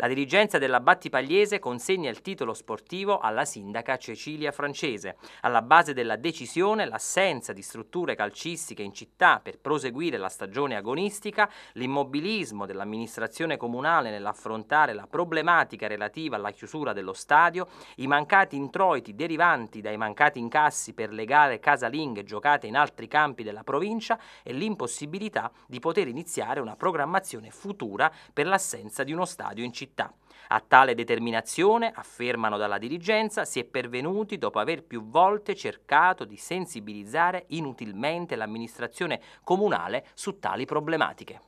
La dirigenza della Battipagliese consegna il titolo sportivo alla sindaca Cecilia Francese. Alla base della decisione l'assenza di strutture calcistiche in città per proseguire la stagione agonistica, l'immobilismo dell'amministrazione comunale nell'affrontare la problematica relativa alla chiusura dello stadio, i mancati introiti derivanti dai mancati incassi per le gare casalinghe giocate in altri campi della provincia e l'impossibilità di poter iniziare una programmazione futura per l'assenza di uno stadio in città città. A tale determinazione, affermano dalla dirigenza, si è pervenuti dopo aver più volte cercato di sensibilizzare inutilmente l'amministrazione comunale su tali problematiche.